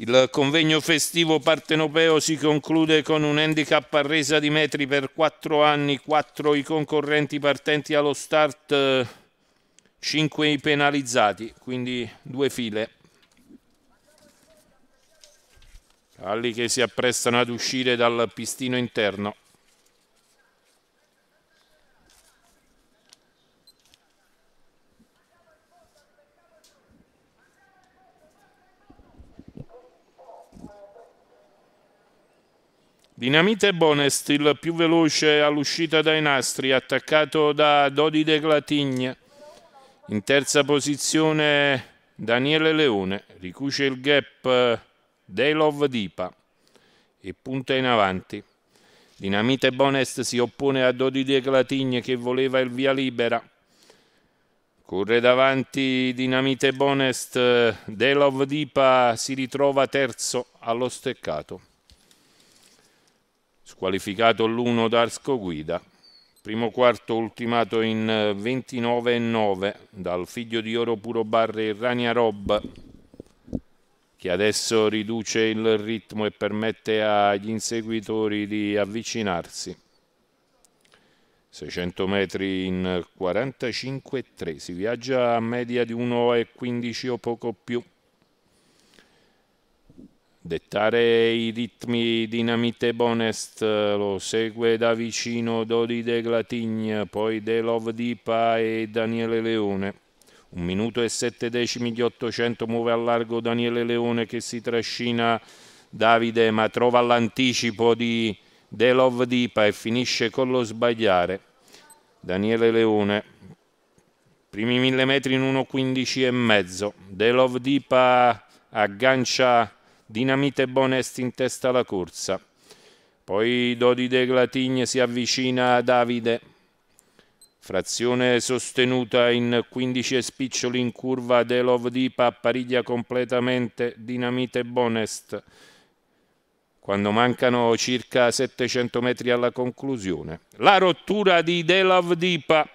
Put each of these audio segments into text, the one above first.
Il convegno festivo partenopeo si conclude con un handicap a resa di metri per quattro anni, quattro i concorrenti partenti allo start, cinque i penalizzati, quindi due file. Alli che si apprestano ad uscire dal pistino interno. Dinamite Bonest, il più veloce all'uscita dai nastri, attaccato da Dodide Glatigna. In terza posizione Daniele Leone, ricuce il gap Delov Dipa e punta in avanti. Dinamite Bonest si oppone a Dodide Glatigne che voleva il via libera. Corre davanti Dinamite Bonest, Delov Dipa si ritrova terzo allo steccato squalificato l'1 d'Arsco Guida, primo quarto ultimato in 29-9 eh, dal figlio di oro puro barre Rania Rob, che adesso riduce il ritmo e permette agli inseguitori di avvicinarsi. 600 metri in 45-3, si viaggia a media di 1,15 o poco più dettare i ritmi Dinamite Bonest, lo segue da vicino Dodi De Glatigna, poi De Love Dipa e Daniele Leone. Un minuto e sette decimi di 800 muove a largo Daniele Leone che si trascina Davide ma trova l'anticipo di De Love Dipa e finisce con lo sbagliare. Daniele Leone, primi mille metri in 1.15 e mezzo. De Love Dipa aggancia Dinamite Bonest in testa alla corsa. Poi Dodi De Glatigne si avvicina a Davide. Frazione sostenuta in 15 spiccioli in curva Delov Dipa appariglia completamente Dinamite Bonest quando mancano circa 700 metri alla conclusione. La rottura di Delov Dipa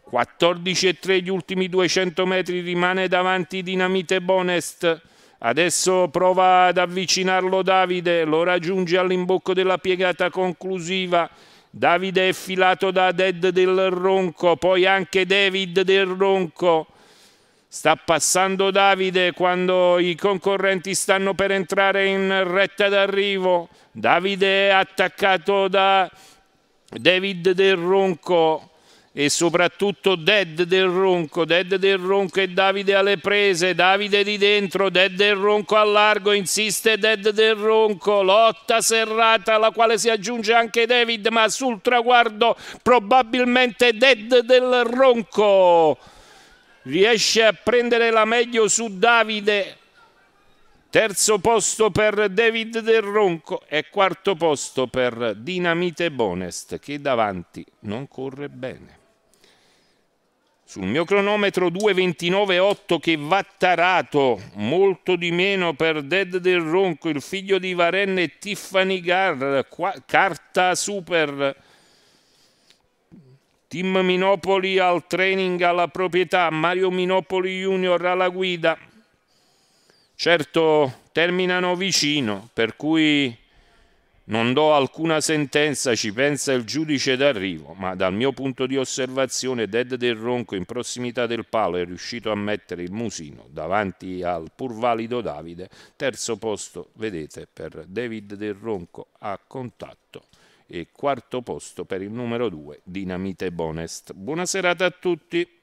14 e 3 gli ultimi 200 metri rimane davanti Dinamite Bonest Adesso prova ad avvicinarlo Davide, lo raggiunge all'imbocco della piegata conclusiva. Davide è filato da Dead del Ronco, poi anche David del Ronco. Sta passando Davide quando i concorrenti stanno per entrare in retta d'arrivo. Davide è attaccato da David del Ronco e soprattutto Dead del Ronco, Dead del Ronco e Davide alle prese, Davide di dentro, Dead del Ronco a largo, insiste Dead del Ronco, lotta serrata alla quale si aggiunge anche David, ma sul traguardo probabilmente Dead del Ronco riesce a prendere la meglio su Davide. Terzo posto per David Del Ronco e quarto posto per Dinamite Bonest che davanti non corre bene sul mio cronometro 2.29.8 che va tarato, molto di meno per Dead del Ronco, il figlio di Varenne e Tiffany Gar, qua, carta super. Team Minopoli al training alla proprietà, Mario Minopoli Junior alla guida. Certo, terminano vicino, per cui non do alcuna sentenza, ci pensa il giudice d'arrivo, ma dal mio punto di osservazione Dead del Ronco in prossimità del palo è riuscito a mettere il musino davanti al pur valido Davide, terzo posto, vedete, per David del Ronco a contatto e quarto posto per il numero 2 Dinamite Bonest. Buona serata a tutti.